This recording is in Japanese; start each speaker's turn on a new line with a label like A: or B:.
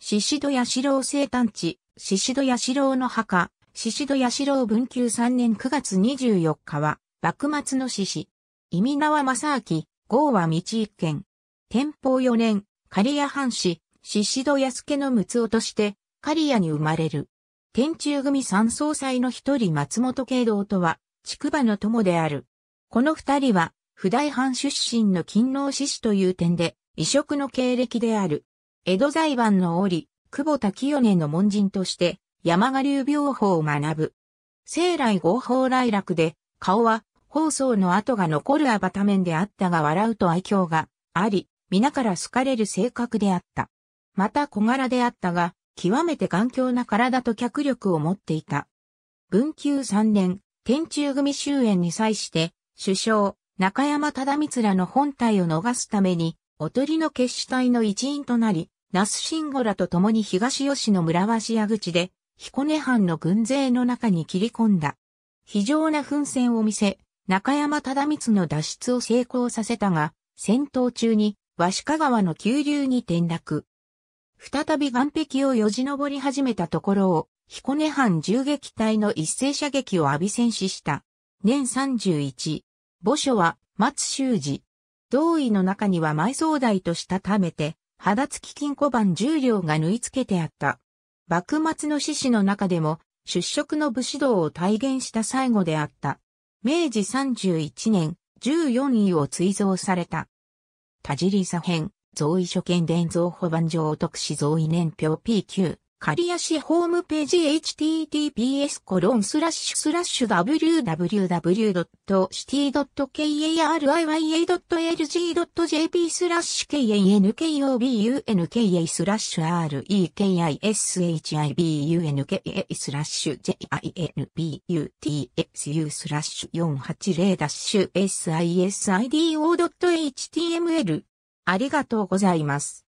A: 宍戸八郎生誕地、宍戸八郎の墓、宍戸八郎文久3年9月24日は、幕末の志士。意味は正明、号は道一軒。天保4年、刈谷藩士、宍戸安家の六夫として、刈谷に生まれる。天中組三総裁の一人松本慶道とは、筑馬の友である。この二人は、普代藩出身の勤労志士という点で、異色の経歴である。江戸財番の折、久保田清根の門人として、山賀流病法を学ぶ。生来合法来楽で、顔は、放送の跡が残るアバタ面であったが笑うと愛嬌があり、皆から好かれる性格であった。また小柄であったが、極めて頑強な体と脚力を持っていた。文久3年、天中組終焉に際して、首相、中山忠光らの本体を逃すために、おとりの決死隊の一員となり、那須慎吾らと共に東吉野村橋屋口で、彦根藩の軍勢の中に切り込んだ。非常な奮戦を見せ、中山忠光の脱出を成功させたが、戦闘中に、和鹿川の急流に転落。再び岸壁をよじ登り始めたところを、彦根藩銃撃隊の一斉射撃を浴び戦死した。年31。墓所は、松修二。同意の中には埋葬台としたためて、肌付き金庫板十両が縫い付けてあった。幕末の志士の中でも、出色の武士道を体現した最後であった。明治31年、14位を追贈された。田尻左編、贈位所見伝蔵保番上特使贈位年表 P9。カリア市ホームページ https www.city.kariya.lg.jp スラッシュ kankobunka スラッシュ rekishibunka スラッシュ jinbutsu スラッシュ480 s i s i d o h t m l ありがとうございます。